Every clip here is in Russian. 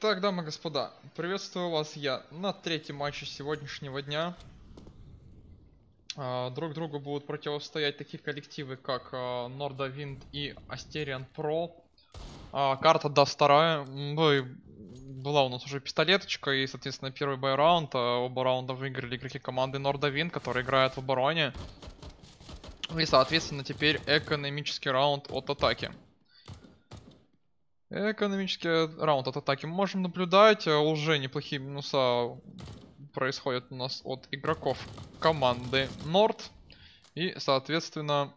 Итак, дамы и господа, приветствую вас я на третьем матче сегодняшнего дня. А, друг другу будут противостоять такие коллективы, как Нордовинд а, и Астериан Про. Карта да вторая. Ну была у нас уже пистолеточка и, соответственно, первый бой раунд. А, оба раунда выиграли игроки команды Нордовинд, которые играют в обороне. И, соответственно, теперь экономический раунд от атаки. Экономический э, раунд от атаки можем наблюдать. Уже э, неплохие минуса происходят у нас от игроков команды Норд. И, соответственно,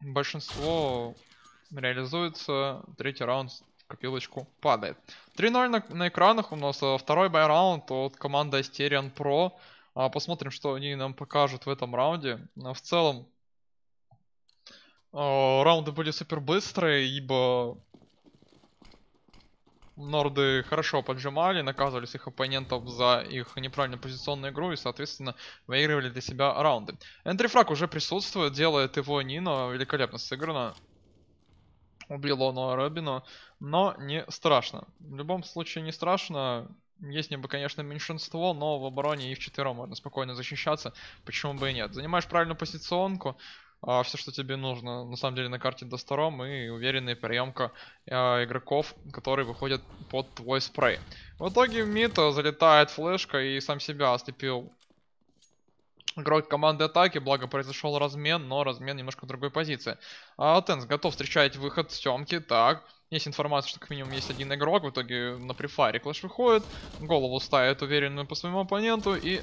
большинство реализуется. Третий раунд копилочку падает. 3-0 на, на экранах у нас э, второй байраунд от команды Asterion Pro. А, посмотрим, что они нам покажут в этом раунде. В целом, раунды были супер быстрые, ибо Норды хорошо поджимали, наказывали своих оппонентов за их неправильную позиционную игру и, соответственно, выигрывали для себя раунды. Энтрифраг уже присутствует, делает его Нино, великолепно сыграно. Убил он Робина, но не страшно. В любом случае не страшно, есть небо, конечно, меньшинство, но в обороне и в четвером можно спокойно защищаться, почему бы и нет. Занимаешь правильную позиционку, а, все, что тебе нужно, на самом деле, на карте до Достором и уверенная приемка э, а, игроков, которые выходят под твой спрей. В итоге в мид а, залетает флешка и сам себя ослепил игрок команды атаки, благо произошел размен, но размен немножко в другой позиции. А, Тенс готов встречать выход с темки, так. Есть информация, что как минимум есть один игрок, в итоге на префаре клэш выходит, голову ставит уверенную по своему оппоненту и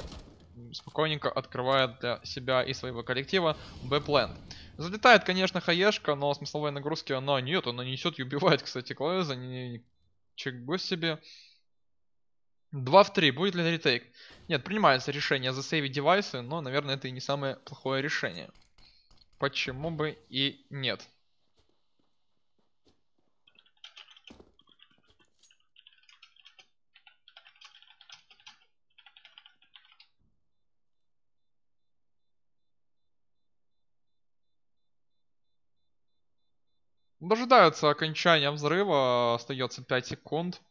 спокойненько открывает для себя и своего коллектива Бэпленд. Залетает, конечно, хаешка, но смысловой нагрузки она нет, она несет и убивает, кстати, Клэза, не, чего себе. 2 в 3, будет ли ретейк? Нет, принимается решение за засейвить девайсы, но, наверное, это и не самое плохое решение. Почему бы и нет. Дожидаются окончания взрыва, остается 5 секунд.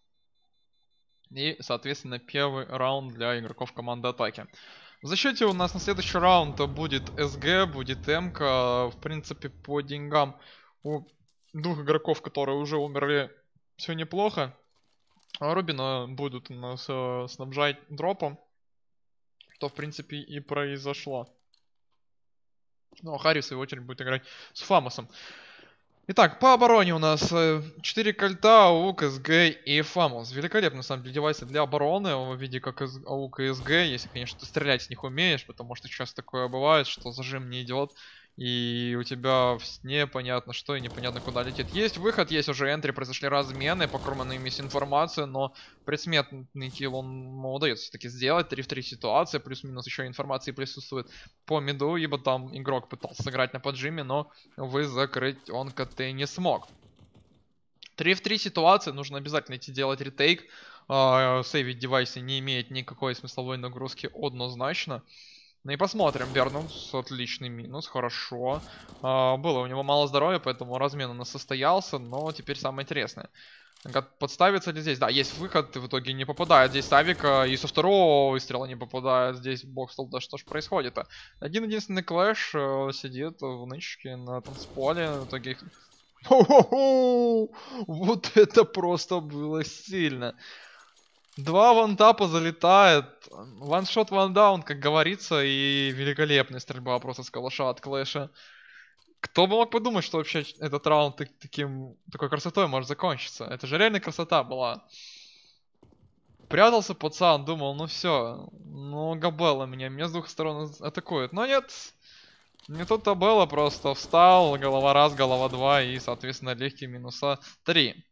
И, соответственно, первый раунд для игроков команды атаки. В защите у нас на следующий раунд будет СГ, будет МК. В принципе, по деньгам у двух игроков, которые уже умерли, все неплохо. А Рубина будут нас э, снабжать дропом. Что, в принципе, и произошло. Ну, а Харри, в свою очередь, будет играть с Фамосом. Итак, по обороне у нас 4 э, кольта, АУК, СГ и Фамус. Великолепно, на самом деле, девайсы для обороны в виде как АУК и СГ, если, конечно, ты стрелять с них умеешь, потому что сейчас такое бывает, что зажим не идет, и у тебя в сне понятно что и непонятно куда летит. Есть выход, есть уже энтри, произошли размены, покормлена им есть информация, но предсметный килл он ну, удается все-таки сделать, 3 в 3 ситуация, плюс-минус еще информации присутствует по миду, ибо там игрок пытался сыграть на поджиме, но вы закрыть он КТ не смог. 3 в 3 ситуации нужно обязательно идти делать ретейк, а, сейвить девайсы не имеет никакой смысловой нагрузки однозначно. Ну и посмотрим. Бернус, отличный минус, хорошо. А, было у него мало здоровья, поэтому размен у нас состоялся, но теперь самое интересное. Подставится ли здесь? Да, есть выход, в итоге не попадает здесь Савика и со второго выстрела не попадает здесь Бокстел. Да что ж происходит-то? Один-единственный Клэш э, сидит в нычке на танцполе, в итоге... Хо -хо -хо! Вот это просто было сильно! Два вантапа залетает. Ваншот вандаун, как говорится, и великолепная стрельба просто с калаша от клэша. Кто бы мог подумать, что вообще этот раунд таким, такой красотой может закончиться. Это же реально красота была. Прятался пацан, думал, ну все, ну Габелла меня, меня с двух сторон атакует. Но нет, не тут Табелла просто встал, голова раз, голова два и, соответственно, легкие минуса три.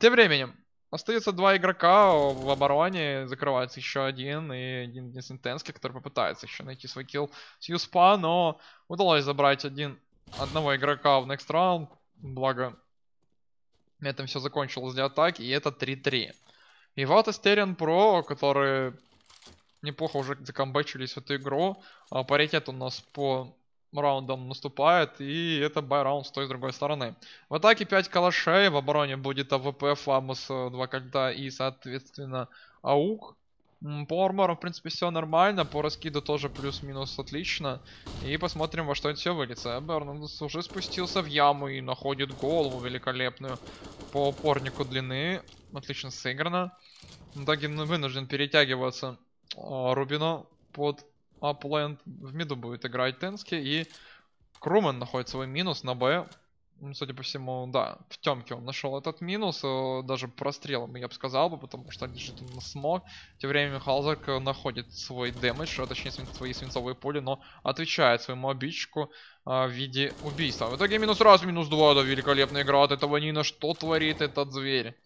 Тем временем, Остается два игрока в обороне, закрывается еще один, и один Несентенский, который попытается еще найти свой килл с Юспа, но удалось забрать один, одного игрока в next round, благо на этом все закончилось для атаки, и это 3-3. И вот Астериан Про, которые неплохо уже закомбачились в эту игру, а, паритет у нас по раундом наступает, и это раунд с той и с другой стороны. В атаке 5 калашей, в обороне будет АВП, Фламус 2 э, кольта и, соответственно, АУК. По армору, в принципе, все нормально, по раскиду тоже плюс-минус отлично. И посмотрим, во что это все выльется. Бернандес уже спустился в яму и находит голову великолепную по опорнику длины. Отлично сыграно. В ну, вынужден перетягиваться а, Рубино под а Плент в миду будет играть Тенски. И Крумен находит свой минус на Б. Ну, судя по всему, да, в темке он нашел этот минус, э, даже прострелом, я бы сказал бы, потому что лежит он на смог. Тем временем Халзак э, находит свой дэмэдж, а точнее свои свинцовые пули, но отвечает своему обидчику э, в виде убийства. В итоге минус раз, минус два, да великолепная игра от этого Нина, что творит этот зверь?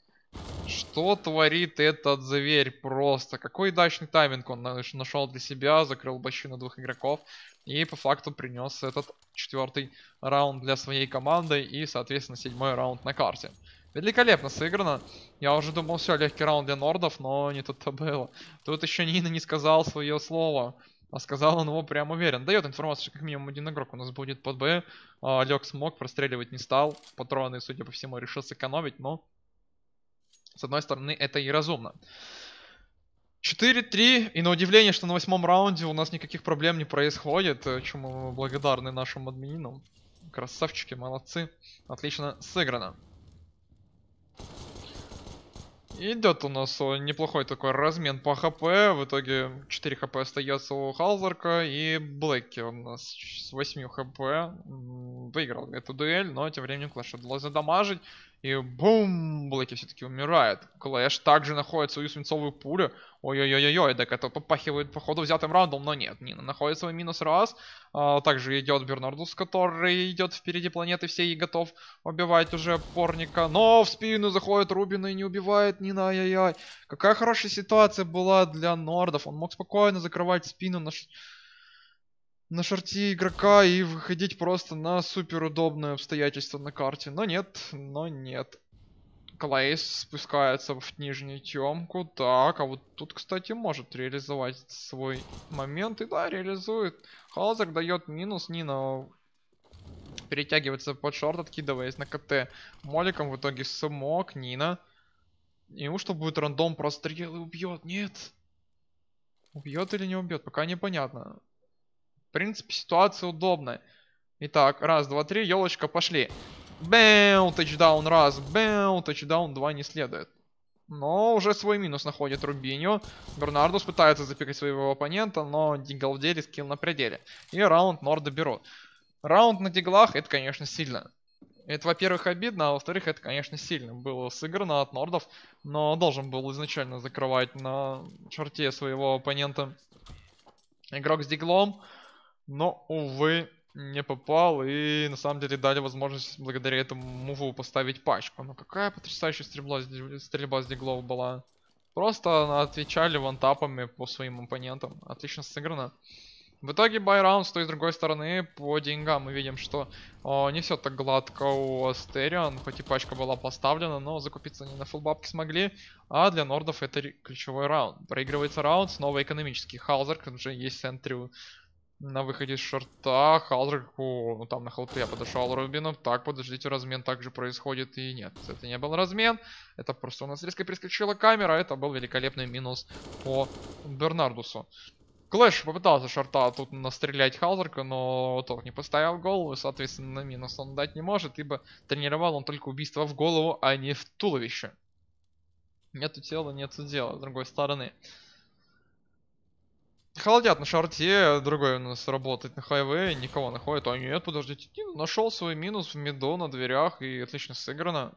Что творит этот зверь просто? Какой дачный тайминг он нашел для себя, закрыл бочину двух игроков и по факту принес этот четвертый раунд для своей команды и, соответственно, седьмой раунд на карте. Великолепно сыграно. Я уже думал, все, легкий раунд для нордов, но не тут-то было. Тут еще Нина не сказал свое слово. А сказал он его прям уверен. Дает информацию, что как минимум один игрок у нас будет под Б. А, Лег смог, простреливать не стал. Патроны, судя по всему, решил сэкономить, но с одной стороны, это и разумно. 4-3, и на удивление, что на восьмом раунде у нас никаких проблем не происходит, э, чему мы благодарны нашим админинам. Красавчики, молодцы. Отлично сыграно. Идет у нас э, неплохой такой размен по хп. В итоге 4 хп остается у Халзарка и Блэки у нас с 8 хп выиграл эту дуэль, но тем временем Клэш удалось задамажить. И бум, Блэки все-таки умирает. Клэш также находит свою свинцовую пулю. Ой-ой-ой-ой, так это попахивает походу взятым раундом, но нет. Нина находится свой минус раз. А, также идет Бернардус, который идет впереди планеты всей и готов убивать уже порника. Но в спину заходит Рубин и не убивает Нина, ай-яй-яй. Какая хорошая ситуация была для Нордов. Он мог спокойно закрывать спину на на шарте игрока и выходить просто на супер удобное обстоятельство на карте. Но нет, но нет. Клейс спускается в нижнюю темку. Так, а вот тут, кстати, может реализовать свой момент. И да, реализует. Халзер дает минус. Нина перетягивается под шорт, откидываясь на КТ. Моликом в итоге смог. Нина. Ему что будет рандом прострел и убьет? Нет. Убьет или не убьет? Пока непонятно. В принципе, ситуация удобная. Итак, раз, два, три, елочка, пошли. Бэу, тачдаун, раз, бэу, тачдаун, два не следует. Но уже свой минус находит Рубиньо. Бернардус пытается запекать своего оппонента, но дигл скилл на пределе. И раунд Норда берут. Раунд на диглах, это, конечно, сильно. Это, во-первых, обидно, а во-вторых, это, конечно, сильно было сыграно от нордов, но должен был изначально закрывать на шарте своего оппонента игрок с диглом но, увы, не попал и на самом деле дали возможность благодаря этому муву поставить пачку. Но ну, какая потрясающая стрельба, стрельба с диглов была. Просто отвечали вантапами по своим оппонентам. Отлично сыграно. В итоге байраунд с той с другой стороны по деньгам мы видим, что о, не все так гладко у Астерион, хоть и пачка была поставлена, но закупиться не на фулбабки смогли, а для нордов это ключевой раунд. Проигрывается раунд, снова экономический. Хаузер, уже есть Сентрю на выходе из шорта Халдрику, ну там на я подошел Рубину. Так, подождите, размен также происходит. И нет, это не был размен. Это просто у нас резко перескочила камера. Это был великолепный минус по Бернардусу. Клэш попытался шорта тут настрелять Халзерка, но тот не поставил голову, соответственно, минус он дать не может, ибо тренировал он только убийство в голову, а не в туловище. Нету тела, нету дела, с другой стороны. Холодят на шарте, другой у нас работает на хайве, никого находит. А нет, «Э, подождите, не, ну, нашел свой минус в миду на дверях и отлично сыграно.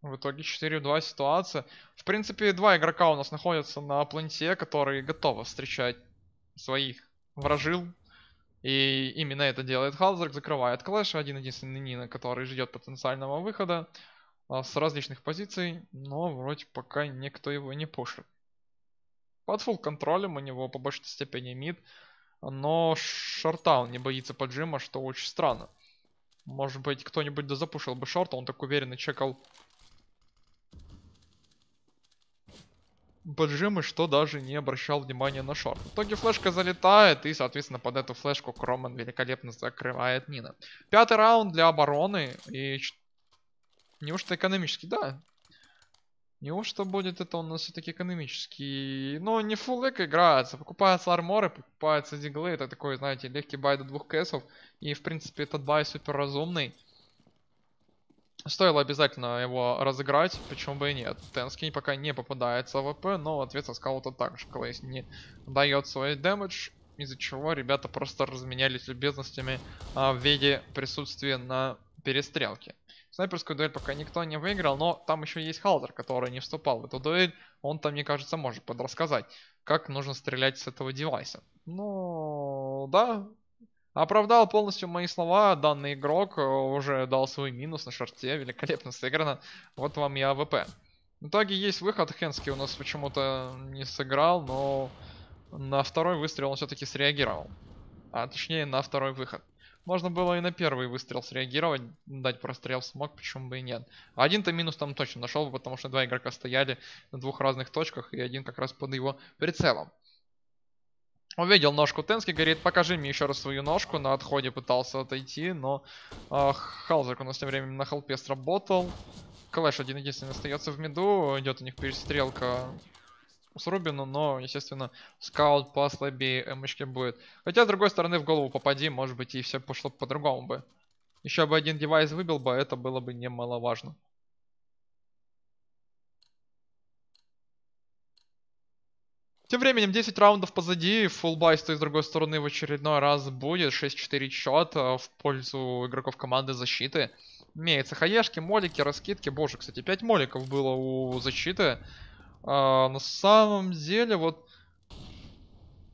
В итоге 4-2 ситуация. В принципе, два игрока у нас находятся на планете, которые готовы встречать своих вражил. И именно это делает Халзерк, закрывает Клэш, один-единственный Нина, который ждет потенциального выхода а, с различных позиций, но вроде пока никто его не пушит под фул контролем, у него по большей степени мид, но шортаун не боится поджима, что очень странно. Может быть, кто-нибудь дозапушил бы шорта, он так уверенно чекал поджимы, что даже не обращал внимания на шорт. В итоге флешка залетает, и, соответственно, под эту флешку Кроман великолепно закрывает Нина. Пятый раунд для обороны, и... Неужто экономически? Да, Неужто будет это у нас все-таки экономический? Но не фул эк играется. Покупаются арморы, покупаются диглы. Это такой, знаете, легкий бай до двух кэсов. И, в принципе, этот бай супер разумный. Стоило обязательно его разыграть, почему бы и нет. Тенский пока не попадается в АВП, но ответ со скаута же, Клейс не дает свой дэмэдж, из-за чего ребята просто разменялись любезностями а, в виде присутствия на перестрелке. Снайперскую дуэль пока никто не выиграл, но там еще есть Халдер, который не вступал в эту дуэль. Он там, мне кажется, может подрассказать, как нужно стрелять с этого девайса. Ну, да, Оправдал полностью мои слова, данный игрок э, уже дал свой минус на шорте, великолепно сыграно, вот вам и АВП. В итоге есть выход, Хенски, у нас почему-то не сыграл, но на второй выстрел он все-таки среагировал, а точнее на второй выход. Можно было и на первый выстрел среагировать, дать прострел смог, почему бы и нет. один-то минус там точно нашел, бы, потому что два игрока стояли на двух разных точках, и один как раз под его прицелом. Увидел ножку Тенски, говорит, покажи мне еще раз свою ножку. На отходе пытался отойти, но э, а, Халзерк у нас тем временем на халпе сработал. Клэш один единственный остается в меду. Идет у них перестрелка с Рубину, но, естественно, скаут послабее эмочки будет. Хотя, с другой стороны, в голову попади, может быть, и все пошло по-другому бы. Еще бы один девайс выбил бы, а это было бы немаловажно. Тем временем 10 раундов позади, фулбай с той с другой стороны в очередной раз будет, 6-4 счет э, в пользу игроков команды защиты. Имеются хаешки, молики, раскидки, боже, кстати, 5 моликов было у защиты, а, на самом деле, вот...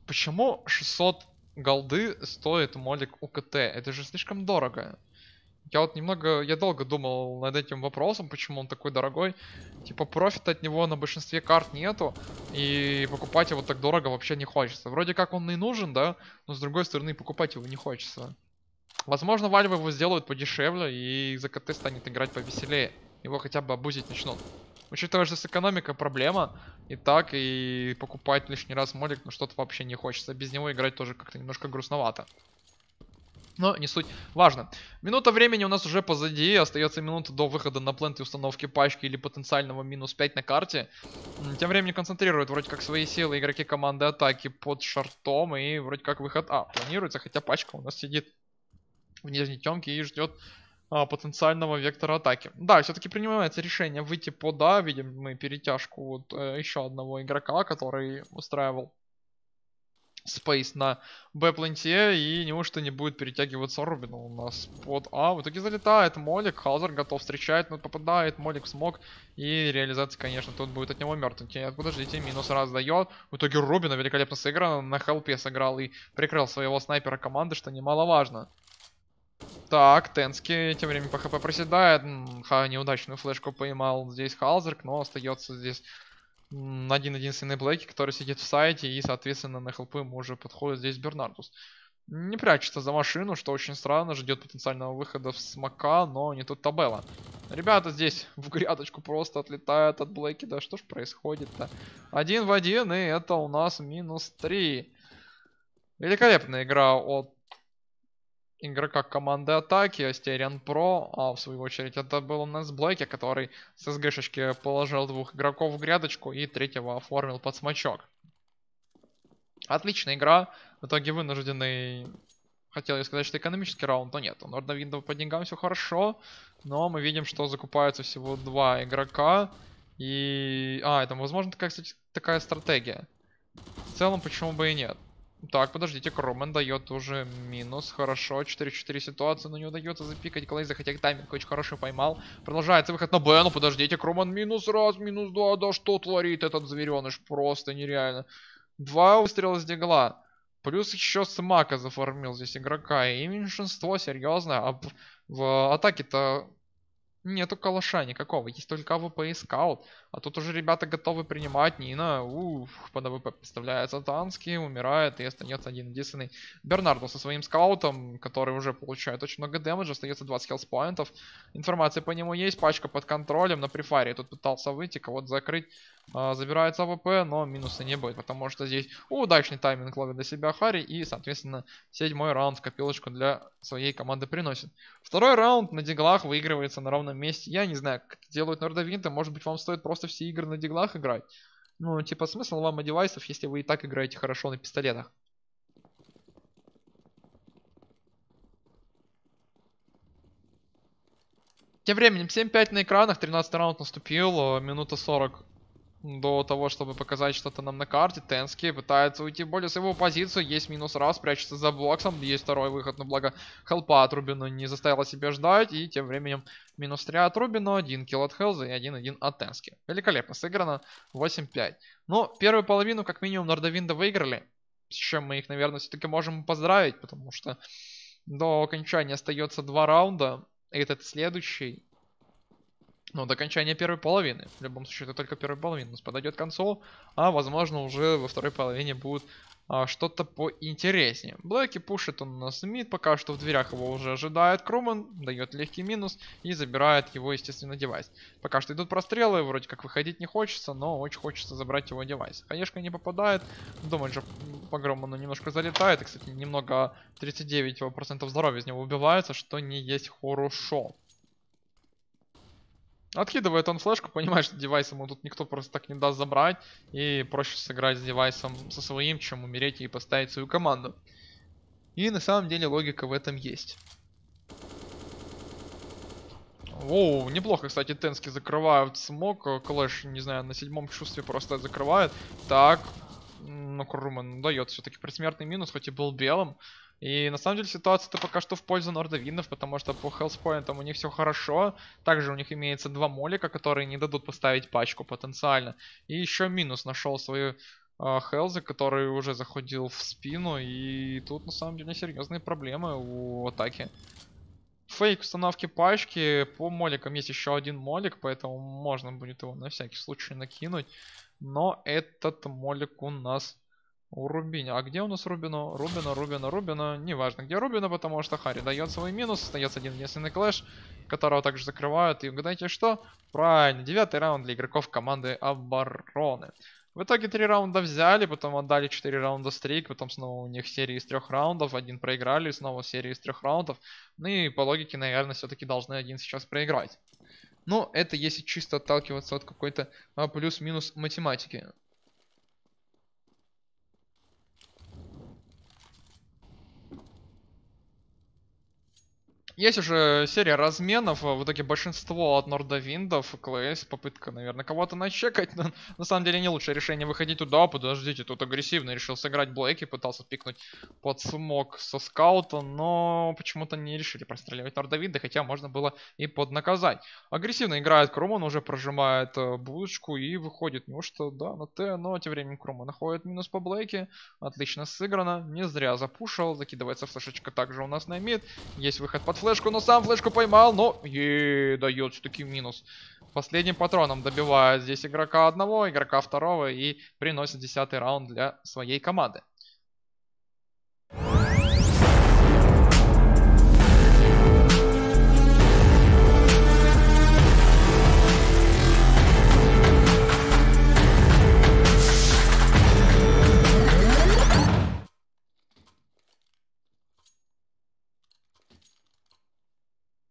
Почему 600 голды стоит молик УКТ? Это же слишком дорого. Я вот немного, я долго думал над этим вопросом, почему он такой дорогой. Типа профита от него на большинстве карт нету, и покупать его так дорого вообще не хочется. Вроде как он и нужен, да, но с другой стороны покупать его не хочется. Возможно, Valve его сделают подешевле, и за КТ станет играть повеселее. Его хотя бы обузить начнут. Учитывая, что с экономикой проблема, и так, и покупать лишний раз модик, ну что-то вообще не хочется. Без него играть тоже как-то немножко грустновато. Но не суть. Важно. Минута времени у нас уже позади. Остается минута до выхода на плент и установки пачки или потенциального минус 5 на карте. Тем временем концентрируют вроде как свои силы игроки команды атаки под шартом. И вроде как выход А планируется, хотя пачка у нас сидит в нижней темке и ждет а, потенциального вектора атаки. Да, все-таки принимается решение выйти по да, видим мы перетяжку вот э, еще одного игрока, который устраивал Space на б планте и неужто не будет перетягиваться Рубин у нас под А. В итоге залетает Молик, Хаузер готов встречать, но попадает Молик в смог, и реализация, конечно, тут будет от него мертвенький. Откуда ждите, минус раздает. В итоге Рубина великолепно сыграно, на хелпе сыграл и прикрыл своего снайпера команды, что немаловажно. Так, Тенски тем временем по хп проседает. Ха, неудачную флешку поймал здесь Халзерк, но остается здесь один единственный Блэки, который сидит в сайте, и, соответственно, на хелпы ему уже подходит здесь Бернардус. Не прячется за машину, что очень странно, ждет потенциального выхода в смока, но не тут табела. Ребята здесь в грядочку просто отлетают от Блэки, да что ж происходит-то? Один в один, и это у нас минус три. Великолепная игра от игрока команды атаки, Астериан Про, а в свою очередь это был у нас Блэки, который с СГшечки положил двух игроков в грядочку и третьего оформил под смачок. Отличная игра, в итоге вынужденный, хотел я сказать, что экономический раунд, но нет, у Нордовиндов по деньгам все хорошо, но мы видим, что закупаются всего два игрока, и... А, это, возможно, такая, кстати, такая стратегия. В целом, почему бы и нет. Так, подождите, Кромен дает уже минус. Хорошо, 4-4 ситуация, но не удается запикать Глейза, хотя тайминг очень хороший поймал. Продолжается выход на Б, ну подождите, Кромен минус раз, минус два, да что творит этот звереныш, просто нереально. Два выстрела с дигла. Плюс еще Смака зафармил здесь игрока. И меньшинство, серьезное А в, в атаке-то Нету калаша никакого, есть только АВП и скаут. А тут уже ребята готовы принимать. Нина, ух, под АВП представляется Танский, умирает и остается один единственный Бернардо со своим скаутом, который уже получает очень много дэмэджа, остается 20 хелспоинтов. Информация по нему есть, пачка под контролем, на прифаре, тут пытался выйти, кого-то закрыть. А, забирается АВП, но минуса не будет, потому что здесь удачный тайминг ловит для себя Хари и, соответственно, седьмой раунд в копилочку для своей команды приносит. Второй раунд на диглах выигрывается на ровно определенном месте. Я не знаю, как это делают нордовинты. Может быть, вам стоит просто все игры на диглах играть. Ну, типа, смысл вам от девайсов, если вы и так играете хорошо на пистолетах. Тем временем, 7-5 на экранах, 13 раунд наступил, э, минута 40 до того, чтобы показать что-то нам на карте. Тенский пытается уйти более с его позицию. Есть минус раз, прячется за блоксом. Есть второй выход, но благо хелпа от Рубина не заставила себя ждать. И тем временем минус 3 от Рубина, 1 килл от Хелза и 1-1 от Тенски. Великолепно сыграно. 8-5. Но ну, первую половину, как минимум, Нордовинда выиграли. С чем мы их, наверное, все-таки можем поздравить, потому что до окончания остается два раунда. этот следующий. Ну, до окончания первой половины. В любом случае, это только первая половина. У нас подойдет консол, а, возможно, уже во второй половине будет а, что-то поинтереснее. Блэки пушит он на Смит, пока что в дверях его уже ожидает Круман, дает легкий минус и забирает его, естественно, девайс. Пока что идут прострелы, вроде как выходить не хочется, но очень хочется забрать его девайс. Конечно, не попадает, же по Громану немножко залетает, и, кстати, немного 39% здоровья из него убивается, что не есть хорошо. Откидывает он флешку, понимает, что девайс ему тут никто просто так не даст забрать. И проще сыграть с девайсом со своим, чем умереть и поставить свою команду. И на самом деле логика в этом есть. Оу, неплохо, кстати, Тенски закрывают смог. Э, Клэш, не знаю, на седьмом чувстве просто закрывает. Так, ну, Круман дает все-таки предсмертный минус, хоть и был белым. И на самом деле ситуация-то пока что в пользу нордовинов, потому что по хелспоинтам у них все хорошо. Также у них имеется два молика, которые не дадут поставить пачку потенциально. И еще минус нашел свою э, Хелза, который уже заходил в спину. И тут на самом деле серьезные проблемы у атаки. Фейк установки пачки. По моликам есть еще один молик, поэтому можно будет его на всякий случай накинуть. Но этот молик у нас у Рубиня. А где у нас Рубина? Рубина, Рубина, Рубина. Неважно, где Рубина, потому что Хари дает свой минус. Остается один единственный клэш, которого также закрывают. И угадайте что? Правильно, девятый раунд для игроков команды обороны. В итоге три раунда взяли, потом отдали четыре раунда стрик, потом снова у них серии из трех раундов, один проиграли, снова серия из трех раундов. Ну и по логике, наверное, все-таки должны один сейчас проиграть. Но это если чисто отталкиваться от какой-то а, плюс-минус математики. Есть уже серия разменов, а в итоге большинство от Норда Виндов, КЛС, попытка, наверное, кого-то начекать, но на самом деле не лучшее решение выходить туда, подождите, тут агрессивно решил сыграть Блэки, пытался пикнуть под смог со скаута, но почему-то не решили простреливать Норда Винда, хотя можно было и поднаказать. Агрессивно играет Круман, уже прожимает э, булочку и выходит, ну что, да, на Т, но тем временем Крума находит минус по Блэки, отлично сыграно, не зря запушил, закидывается флешечка также у нас на мид, есть выход под флеш, флешку, но сам флешку поймал, но... Еее, дает все-таки минус. Последним патроном добивает здесь игрока одного, игрока второго и приносит десятый раунд для своей команды.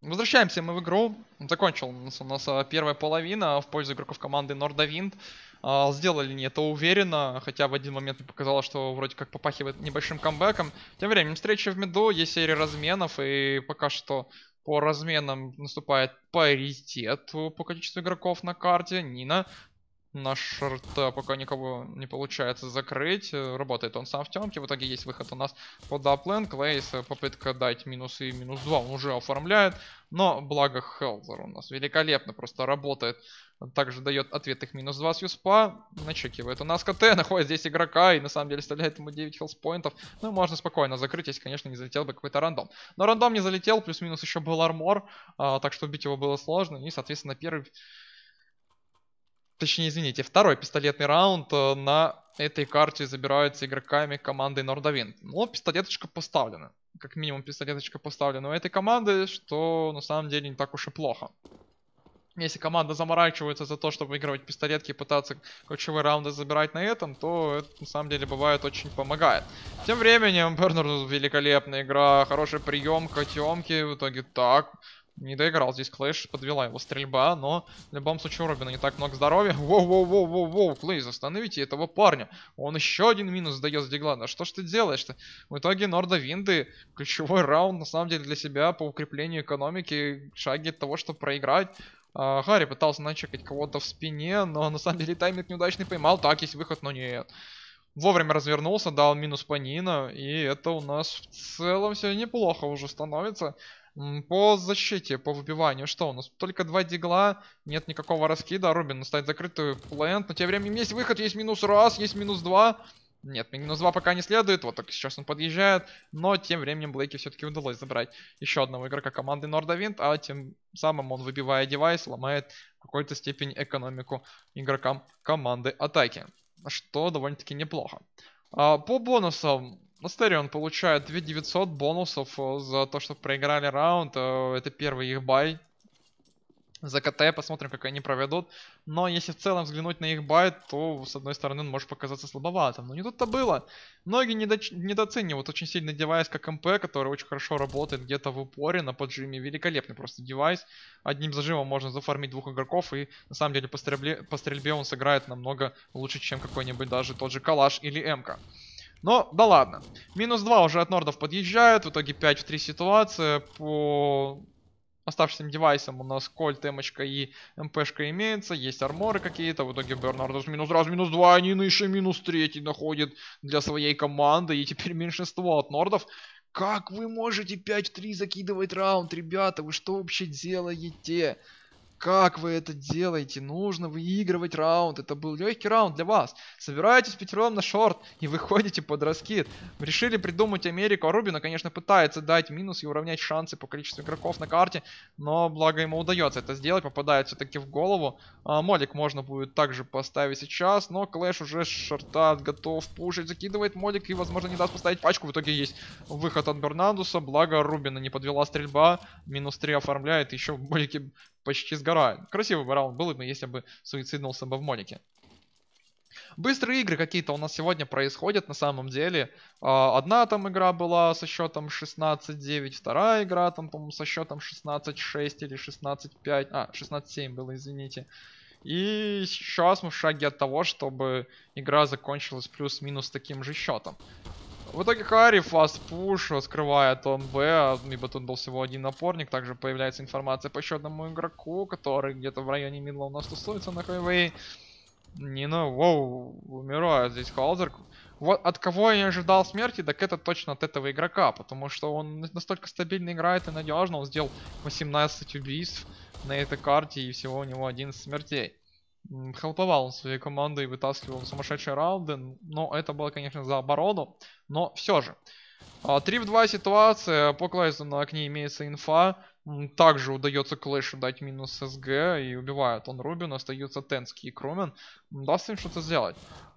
Возвращаемся мы в игру. Закончил у нас а, первая половина в пользу игроков команды Нордовинд. А, сделали не это уверенно, хотя в один момент показалось, что вроде как попахивает небольшим камбэком. Тем временем встреча в меду, есть серия разменов, и пока что по разменам наступает паритет э, по количеству игроков на карте. Нина на шарта э, пока никого не получается закрыть. Э, работает он сам в темке. В итоге есть выход у нас под аплен. Клейс э, попытка дать минус и минус 2 он уже оформляет. Но благо Хелзер у нас великолепно просто работает. Также дает ответ их минус 2 с юспа. Начекивает у нас КТ. Находит здесь игрока и на самом деле стреляет ему 9 хелспоинтов. Ну можно спокойно закрыть, если конечно не залетел бы какой-то рандом. Но рандом не залетел. Плюс-минус еще был армор. А, так что убить его было сложно. И соответственно первый Точнее, извините, второй пистолетный раунд э, на этой карте забираются игроками команды Нордовин. Но пистолеточка поставлена. Как минимум пистолеточка поставлена у этой команды, что на самом деле не так уж и плохо. Если команда заморачивается за то, чтобы выигрывать пистолетки и пытаться ключевые раунды забирать на этом, то это на самом деле бывает очень помогает. Тем временем Бернер великолепная игра, хороший прием, котемки, в итоге так. Не доиграл здесь Клэш, подвела его стрельба, но в любом случае у Робина не так много здоровья. Воу-воу-воу-воу-воу, Клэш, остановите этого парня. Он еще один минус дает с Диглана. Что ж ты делаешь-то? В итоге Норда Винды, ключевой раунд на самом деле для себя по укреплению экономики, шаги того, чтобы проиграть. А, Харри пытался начекать кого-то в спине, но на самом деле тайминг неудачный поймал. Так, есть выход, но нет вовремя развернулся, дал минус по Нина, и это у нас в целом все неплохо уже становится. По защите, по выбиванию, что у нас? Только два дигла, нет никакого раскида. А Рубин ставит закрытую плент, но тем временем есть выход, есть минус раз, есть минус два. Нет, минус два пока не следует, вот так сейчас он подъезжает, но тем временем Блейки все-таки удалось забрать еще одного игрока команды Нордовинт, а тем самым он, выбивая девайс, ломает в какой-то степени экономику игрокам команды атаки, что довольно-таки неплохо. А, по бонусам, ну, смотри, он получает 2900 бонусов э, за то, что проиграли раунд. Э, это первый их бай. За КТ посмотрим, как они проведут. Но если в целом взглянуть на их байт, то, с одной стороны, он может показаться слабоватым. Но не тут-то было. Многие недо... недооценивают очень сильно девайс как МП, который очень хорошо работает где-то в упоре на поджиме. Великолепный просто девайс. Одним зажимом можно зафармить двух игроков. И, на самом деле, по стрельбе, по стрельбе он сыграет намного лучше, чем какой-нибудь даже тот же Калаш или МК. Но, да ладно. Минус 2 уже от нордов подъезжают. В итоге 5 в 3 ситуация. По оставшимся девайсам у нас кольт, эмочка и мпшка имеется. Есть арморы какие-то. В итоге Бернардос минус раз, минус два. на еще минус третий находят для своей команды. И теперь меньшинство от нордов. Как вы можете 5-3 закидывать раунд, ребята? Вы что вообще делаете? Как вы это делаете? Нужно выигрывать раунд. Это был легкий раунд для вас. Собираетесь пятером на шорт и выходите под раскид. Решили придумать Америку. А Рубина, конечно, пытается дать минус и уравнять шансы по количеству игроков на карте. Но благо ему удается это сделать. Попадает все-таки в голову. А, Молик можно будет также поставить сейчас. Но Клэш уже с шорта готов пушить. Закидывает Молик и, возможно, не даст поставить пачку. В итоге есть выход от Бернандуса. Благо Рубина не подвела стрельба. Минус 3 оформляет. Еще в Молики почти сгораю. Красивый бы раунд был бы, если бы суициднулся бы в Монике. Быстрые игры какие-то у нас сегодня происходят на самом деле. А, одна там игра была со счетом 16-9, вторая игра там, по-моему, со счетом 16-6 или 16-5, а, 16-7 было, извините. И сейчас мы в шаге от того, чтобы игра закончилась плюс-минус таким же счетом. В итоге Хари фаст пуш скрывает он Б, ибо тут был всего один напорник. Также появляется информация по еще одному игроку, который где-то в районе мидла у нас тусуется на хайвее. Нина, воу, умирает здесь Халзер. Вот от кого я ожидал смерти, так это точно от этого игрока, потому что он настолько стабильно играет и надежно, он сделал 18 убийств на этой карте и всего у него 11 смертей. Хелповал своей командой, вытаскивал сумасшедшие раунды. Но это было, конечно, за оборону. Но все же. 3 а, в 2 ситуация. По Клайзу на окне имеется инфа. Также удается Клэшу дать минус СГ. И убивает он Рубин. Остаются Тенский и Крумен. Даст им что-то сделать.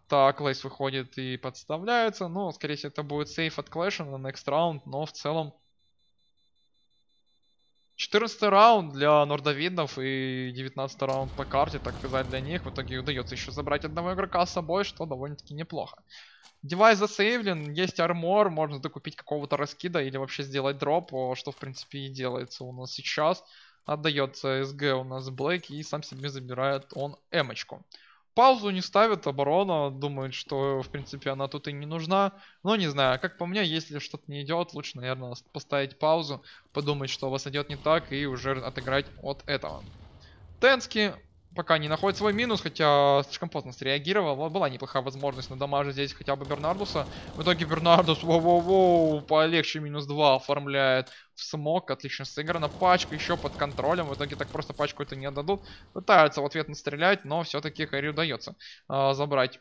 Так, Лейс выходит и подставляется. Ну, скорее всего, это будет сейф от Клэша на next раунд. Но в целом 14 раунд для нордовидов и 19 раунд по карте, так сказать, для них. В итоге удается еще забрать одного игрока с собой, что довольно-таки неплохо. Девайс засейвлен, есть армор, можно докупить какого-то раскида или вообще сделать дроп, что в принципе и делается у нас сейчас. Отдается СГ у нас Блэк и сам себе забирает он эмочку. Паузу не ставит оборона, думает, что, в принципе, она тут и не нужна. Но ну, не знаю, как по мне, если что-то не идет, лучше, наверное, поставить паузу, подумать, что у вас идет не так, и уже отыграть от этого. Тенски пока не находит свой минус, хотя слишком поздно среагировал. Вот была неплохая возможность на дамаже здесь хотя бы Бернардуса. В итоге Бернардус, воу-воу-воу, полегче минус 2 оформляет в смог. Отлично сыграно. Пачка еще под контролем. В итоге так просто пачку это не отдадут. Пытаются в ответ настрелять, но все-таки Хэри удается э, забрать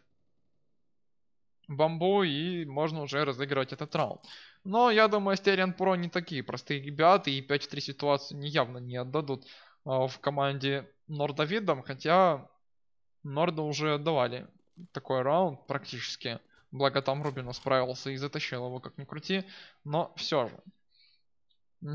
бомбу и можно уже разыгрывать этот раунд. Но я думаю, Стериан Про не такие простые ребята и 5 в 3 ситуацию не явно не отдадут э, в команде Нордовидом, хотя Норда уже давали такой раунд практически. Благо там Рубину справился и затащил его как ни крути, но все же.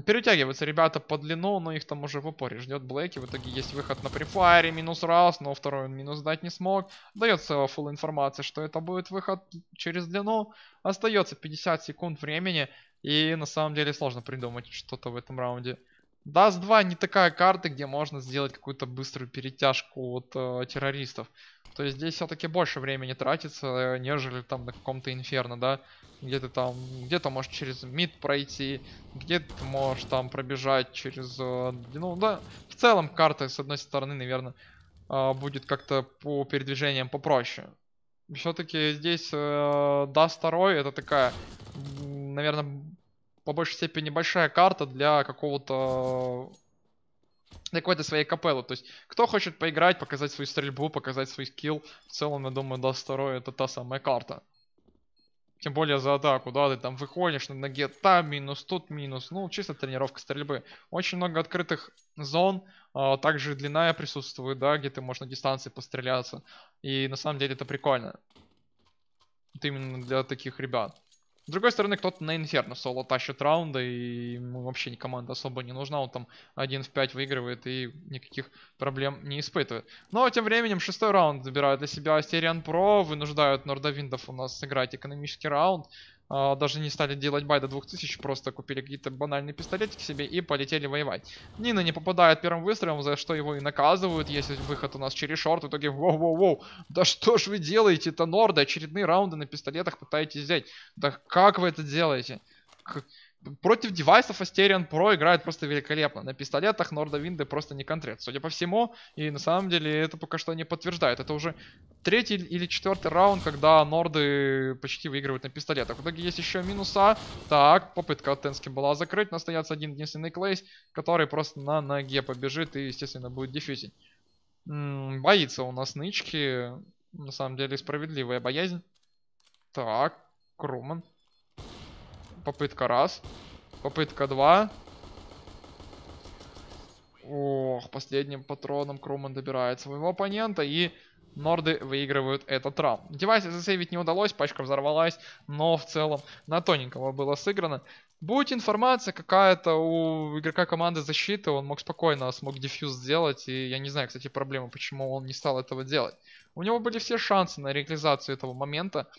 Перетягиваются ребята по длину, но их там уже в упоре ждет Блэки. В итоге есть выход на префайре, минус раз, но второй он минус дать не смог. Дается фул информация, что это будет выход через длину. Остается 50 секунд времени, и на самом деле сложно придумать что-то в этом раунде. Даст 2 не такая карта, где можно сделать какую-то быструю перетяжку от э, террористов. То есть здесь все-таки больше времени тратится, э, нежели там на каком-то инферно, да? Где то там, где то можешь через мид пройти, где то можешь там пробежать через... Э, ну да, в целом карта, с одной стороны, наверное, э, будет как-то по передвижениям попроще. Все-таки здесь э, Dust 2 это такая, наверное, по большей степени большая карта для какого-то для какой-то своей капеллы. То есть, кто хочет поиграть, показать свою стрельбу, показать свой скилл, в целом, я думаю, да, второй это та самая карта. Тем более за атаку, да, ты там выходишь на ноге, там минус, тут минус. Ну, чисто тренировка стрельбы. Очень много открытых зон, а, также длина присутствует, да, где ты можешь на дистанции постреляться. И на самом деле это прикольно. Это именно для таких ребят. С другой стороны, кто-то на Инферно соло тащит раунды, и ему вообще не команда особо не нужна. Он там 1 в 5 выигрывает и никаких проблем не испытывает. Но тем временем шестой раунд забирают для себя Asterian Pro, вынуждают Нордовиндов у нас сыграть экономический раунд э, даже не стали делать бай до 2000, просто купили какие-то банальные пистолетики себе и полетели воевать. Нина не попадает первым выстрелом, за что его и наказывают, если выход у нас через шорт, в итоге воу-воу-воу, да что ж вы делаете это Норды, очередные раунды на пистолетах пытаетесь взять, да как вы это делаете? Против девайсов Астериан Pro играет просто великолепно. На пистолетах Нордовинды просто не контрет. Судя по всему, и на самом деле это пока что не подтверждает. Это уже третий или четвертый раунд, когда Норды почти выигрывают на пистолетах. В итоге есть еще минуса. Так, попытка от Тенски была закрыть. Но остается один единственный Клейс, который просто на ноге побежит и, естественно, будет дефюзить. М -м, боится у нас нычки. На самом деле справедливая боязнь. Так, Круман. Попытка раз. Попытка два. Ох, последним патроном Круман добирает своего оппонента и... Норды выигрывают этот раунд. Девайсы засейвить не удалось, пачка взорвалась, но в целом на тоненького было сыграно. Будет информация какая-то у игрока команды защиты, он мог спокойно смог дефьюз сделать, и я не знаю, кстати, проблема, почему он не стал этого делать. У него были все шансы на реализацию этого момента,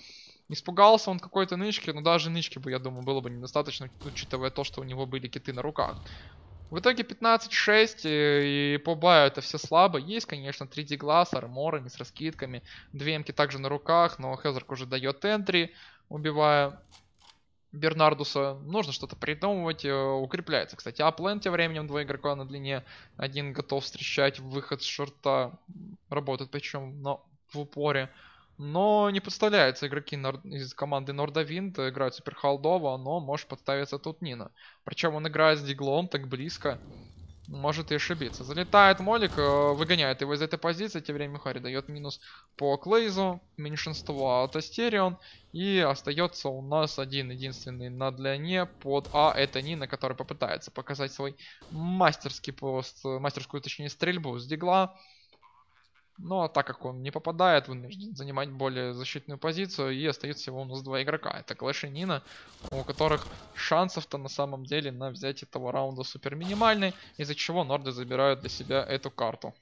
Испугался он какой-то нычки, но даже нычки бы, я думаю, было бы недостаточно, учитывая то, что у него были киты на руках. В итоге 15-6, и, э, и по баю это все слабо. Есть, конечно, 3D глаз, арморами с раскидками. Две МК также на руках, но Хезерк уже дает энтри, убивая Бернардуса. Нужно что-то придумывать, э, укрепляется. Кстати, Аплен тем временем два игрока на длине. Один готов встречать выход с шорта. Работает причем но в упоре. Но не подставляются игроки из команды Нордовинд, играют супер халдово, но может подставиться тут Нина. Причем он играет с диглом так близко, может и ошибиться. Залетает Молик, э, выгоняет его из этой позиции, тем временем Хари дает минус по Клейзу, меньшинство от Астерион. И остается у нас один единственный на длине под А, это Нина, который попытается показать свой мастерский пост, э, мастерскую, точнее, стрельбу с дигла. Но ну, а так как он не попадает, вынужден занимать более защитную позицию и остается всего у нас два игрока. Это Клэш и Нина, у которых шансов-то на самом деле на взять этого раунда супер минимальный, из-за чего норды забирают для себя эту карту.